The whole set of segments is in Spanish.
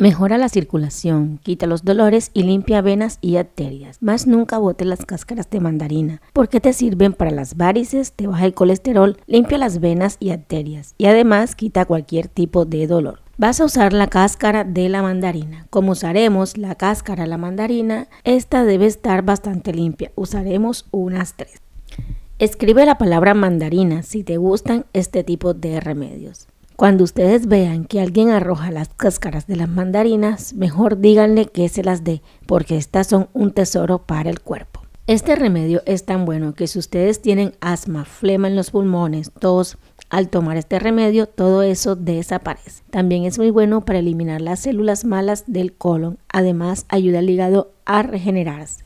Mejora la circulación, quita los dolores y limpia venas y arterias. Más nunca bote las cáscaras de mandarina, porque te sirven para las varices, te baja el colesterol, limpia las venas y arterias y además quita cualquier tipo de dolor. Vas a usar la cáscara de la mandarina. Como usaremos la cáscara de la mandarina, esta debe estar bastante limpia. Usaremos unas tres. Escribe la palabra mandarina si te gustan este tipo de remedios. Cuando ustedes vean que alguien arroja las cáscaras de las mandarinas, mejor díganle que se las dé, porque estas son un tesoro para el cuerpo. Este remedio es tan bueno que si ustedes tienen asma, flema en los pulmones, tos, al tomar este remedio todo eso desaparece. También es muy bueno para eliminar las células malas del colon. Además ayuda al hígado a regenerarse.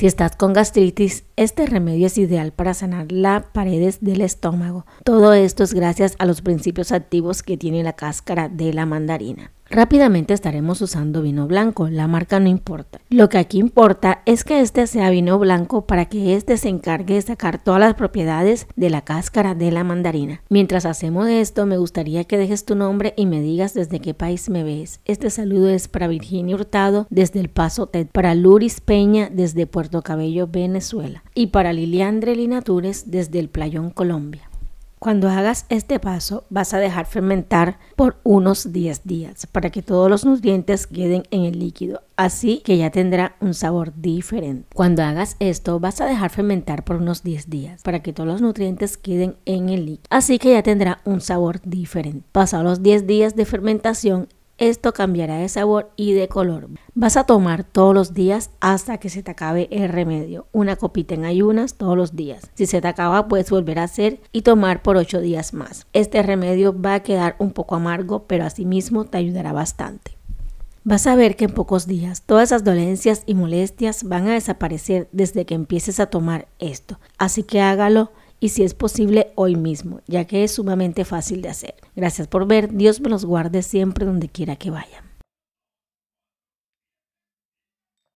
Si estás con gastritis, este remedio es ideal para sanar las paredes del estómago. Todo esto es gracias a los principios activos que tiene la cáscara de la mandarina. Rápidamente estaremos usando vino blanco, la marca no importa. Lo que aquí importa es que este sea vino blanco para que este se encargue de sacar todas las propiedades de la cáscara de la mandarina. Mientras hacemos esto, me gustaría que dejes tu nombre y me digas desde qué país me ves. Este saludo es para Virginia Hurtado desde El Paso TED, para Luris Peña desde Puerto Cabello, Venezuela y para Liliandre Linatures desde El Playón, Colombia. Cuando hagas este paso vas a dejar fermentar por unos 10 días para que todos los nutrientes queden en el líquido, así que ya tendrá un sabor diferente. Cuando hagas esto vas a dejar fermentar por unos 10 días para que todos los nutrientes queden en el líquido, así que ya tendrá un sabor diferente. Pasados los 10 días de fermentación esto cambiará de sabor y de color. Vas a tomar todos los días hasta que se te acabe el remedio. Una copita en ayunas todos los días. Si se te acaba, puedes volver a hacer y tomar por 8 días más. Este remedio va a quedar un poco amargo, pero asimismo te ayudará bastante. Vas a ver que en pocos días todas esas dolencias y molestias van a desaparecer desde que empieces a tomar esto. Así que hágalo y si es posible hoy mismo, ya que es sumamente fácil de hacer. Gracias por ver, Dios me los guarde siempre donde quiera que vayan.